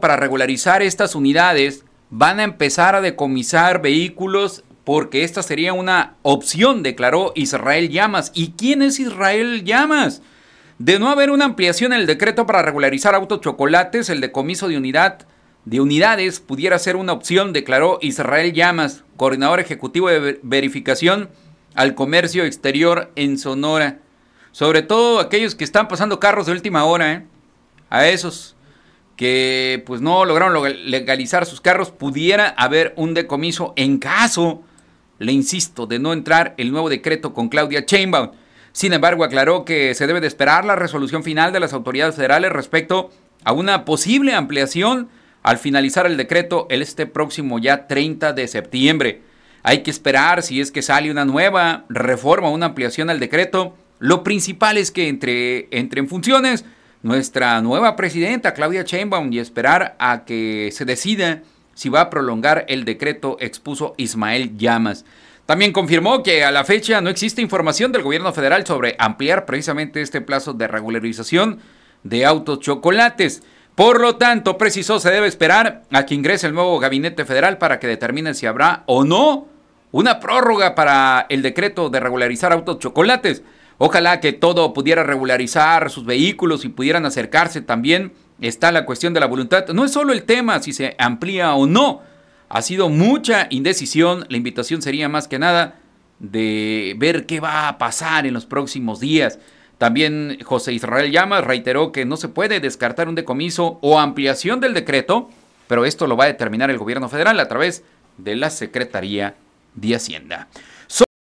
para regularizar estas unidades, van a empezar a decomisar vehículos porque esta sería una opción, declaró Israel Llamas. ¿Y quién es Israel Llamas? De no haber una ampliación en el decreto para regularizar autos chocolates, el decomiso de unidad de unidades pudiera ser una opción, declaró Israel Llamas, coordinador ejecutivo de verificación al comercio exterior en Sonora. Sobre todo aquellos que están pasando carros de última hora, ¿eh? a esos que pues no lograron legalizar sus carros, pudiera haber un decomiso en caso, le insisto, de no entrar el nuevo decreto con Claudia Chainbaum. Sin embargo, aclaró que se debe de esperar la resolución final de las autoridades federales respecto a una posible ampliación al finalizar el decreto el este próximo ya 30 de septiembre. Hay que esperar si es que sale una nueva reforma, una ampliación al decreto. Lo principal es que entre, entre en funciones nuestra nueva presidenta Claudia Sheinbaum y esperar a que se decida si va a prolongar el decreto, expuso Ismael Llamas. También confirmó que a la fecha no existe información del gobierno federal sobre ampliar precisamente este plazo de regularización de autos chocolates. Por lo tanto, precisó, se debe esperar a que ingrese el nuevo gabinete federal para que determine si habrá o no una prórroga para el decreto de regularizar autos chocolates. Ojalá que todo pudiera regularizar sus vehículos y pudieran acercarse también. Está la cuestión de la voluntad. No es solo el tema si se amplía o no. Ha sido mucha indecisión. La invitación sería más que nada de ver qué va a pasar en los próximos días. También José Israel Llamas reiteró que no se puede descartar un decomiso o ampliación del decreto, pero esto lo va a determinar el gobierno federal a través de la Secretaría de Hacienda.